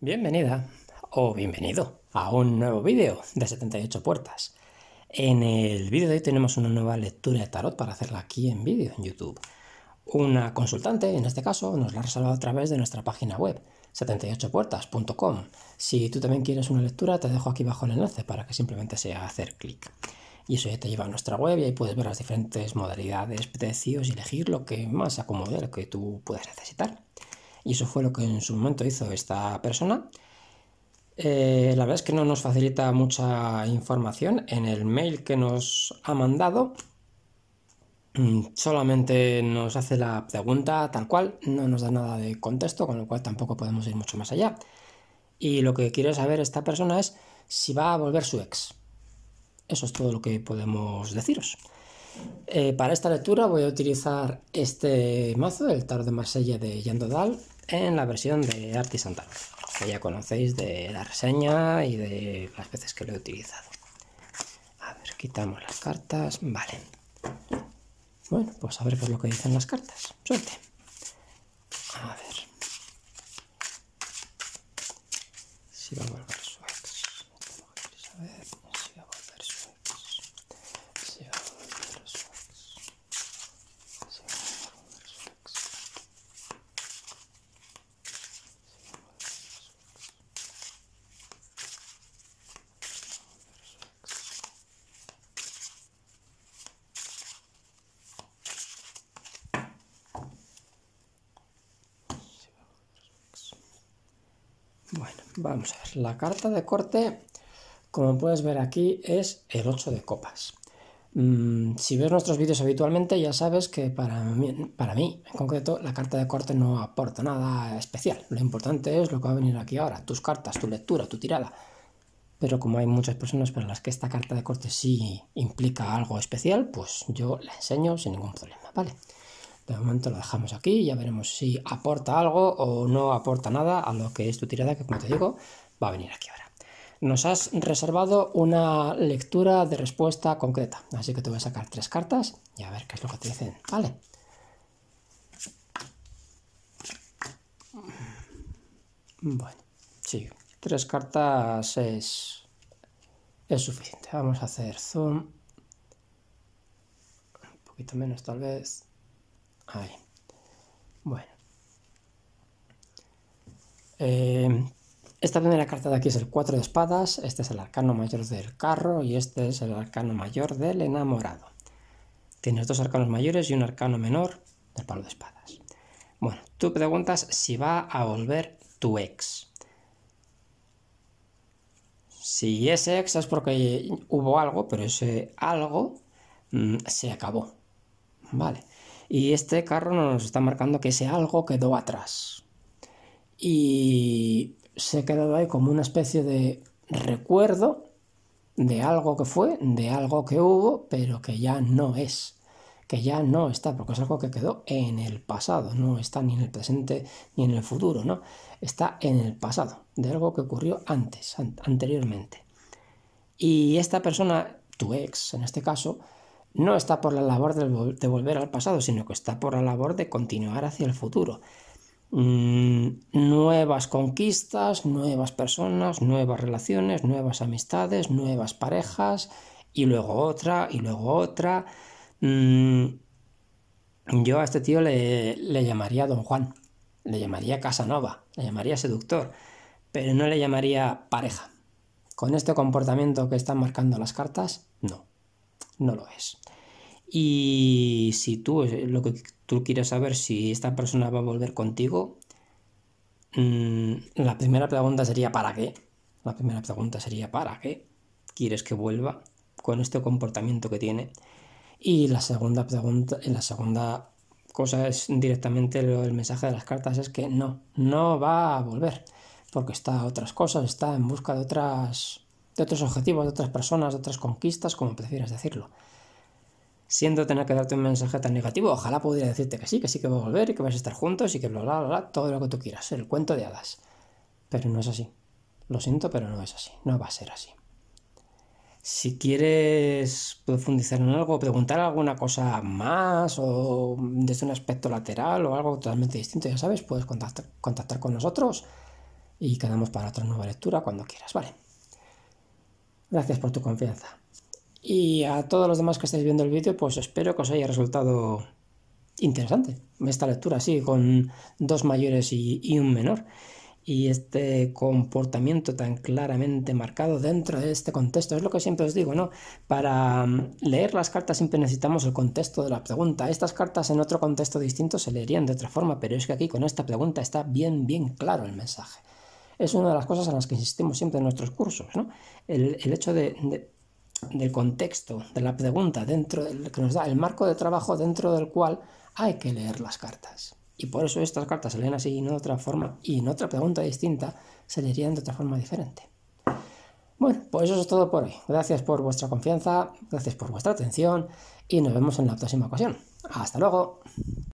Bienvenida o bienvenido a un nuevo vídeo de 78 puertas. En el vídeo de hoy tenemos una nueva lectura de tarot para hacerla aquí en vídeo en YouTube. Una consultante, en este caso, nos la ha reservado a través de nuestra página web 78puertas.com. Si tú también quieres una lectura, te dejo aquí bajo el enlace para que simplemente sea hacer clic. Y eso ya te lleva a nuestra web y ahí puedes ver las diferentes modalidades, precios y elegir lo que más acomode, lo que tú puedas necesitar. Y eso fue lo que en su momento hizo esta persona. Eh, la verdad es que no nos facilita mucha información en el mail que nos ha mandado. Mm, solamente nos hace la pregunta tal cual, no nos da nada de contexto, con lo cual tampoco podemos ir mucho más allá. Y lo que quiere saber esta persona es si va a volver su ex. Eso es todo lo que podemos deciros. Eh, para esta lectura voy a utilizar este mazo, el Tarot de Marsella de Yandodal en la versión de Artisan que ya conocéis de la reseña y de las veces que lo he utilizado. A ver, quitamos las cartas. Vale. Bueno, pues a ver por lo que dicen las cartas. Suerte. A ver. Si vamos Bueno, vamos a ver. La carta de corte, como puedes ver aquí, es el 8 de copas. Mm, si ves nuestros vídeos habitualmente, ya sabes que para mí, en concreto, la carta de corte no aporta nada especial. Lo importante es lo que va a venir aquí ahora, tus cartas, tu lectura, tu tirada. Pero como hay muchas personas para las que esta carta de corte sí implica algo especial, pues yo la enseño sin ningún problema, ¿vale? vale de momento lo dejamos aquí, ya veremos si aporta algo o no aporta nada a lo que es tu tirada, que como te digo, va a venir aquí ahora. Nos has reservado una lectura de respuesta concreta, así que te voy a sacar tres cartas y a ver qué es lo que te dicen. Vale. Bueno, sí, tres cartas es, es suficiente. Vamos a hacer zoom, un poquito menos tal vez. Bueno. Eh, esta primera carta de aquí es el 4 de espadas, este es el arcano mayor del carro y este es el arcano mayor del enamorado. Tienes dos arcanos mayores y un arcano menor del palo de espadas. Bueno, tú preguntas si va a volver tu ex. Si ese ex es porque hubo algo, pero ese algo mm, se acabó. Vale. Y este carro nos está marcando que ese algo quedó atrás. Y se ha quedado ahí como una especie de recuerdo de algo que fue, de algo que hubo, pero que ya no es que ya no está, porque es algo que quedó en el pasado, no está ni en el presente ni en el futuro, ¿no? Está en el pasado, de algo que ocurrió antes, anteriormente. Y esta persona, tu ex en este caso, no está por la labor de volver al pasado, sino que está por la labor de continuar hacia el futuro. Mm, nuevas conquistas, nuevas personas, nuevas relaciones, nuevas amistades, nuevas parejas, y luego otra, y luego otra. Mm, yo a este tío le llamaría Don Juan, le llamaría Casanova, le llamaría seductor, pero no le llamaría pareja. Con este comportamiento que están marcando las cartas, no, no lo es. Y si tú, eh, lo que tú quieres saber si esta persona va a volver contigo, mm, la primera pregunta sería ¿para qué? La primera pregunta sería ¿para qué quieres que vuelva con este comportamiento que tiene? Y la segunda pregunta, eh, la segunda cosa es directamente el mensaje de las cartas es que no, no va a volver, porque está a otras cosas, está en busca de otras de otros objetivos, de otras personas, de otras conquistas, como prefieras decirlo siendo tener que darte un mensaje tan negativo. Ojalá pudiera decirte que sí, que sí que voy a volver y que vais a estar juntos y que bla, bla, bla, bla, todo lo que tú quieras, el cuento de hadas. Pero no es así. Lo siento, pero no es así. No va a ser así. Si quieres profundizar en algo, preguntar alguna cosa más o desde un aspecto lateral o algo totalmente distinto, ya sabes, puedes contactar, contactar con nosotros y quedamos para otra nueva lectura cuando quieras, ¿vale? Gracias por tu confianza. Y a todos los demás que estáis viendo el vídeo, pues espero que os haya resultado interesante esta lectura, sí, con dos mayores y, un menor. Y este comportamiento tan claramente marcado dentro de este contexto, es lo que siempre os digo, ¿no? Para mm, leer las cartas siempre necesitamos el contexto de la pregunta. Estas cartas en otro contexto distinto se leerían de otra forma, pero es que aquí con esta pregunta está bien, bien claro el mensaje. Es una de las cosas en las que insistimos siempre en nuestros cursos, ¿no? El, hecho de del contexto de la pregunta dentro del que nos da el marco de trabajo dentro del cual hay que leer las cartas. Y por eso estas cartas se leen así y otra forma, y en otra pregunta distinta se leerían de otra forma diferente. Bueno, pues eso es todo por hoy. Gracias por vuestra confianza, gracias por vuestra atención y nos vemos en la próxima ocasión. Hasta luego.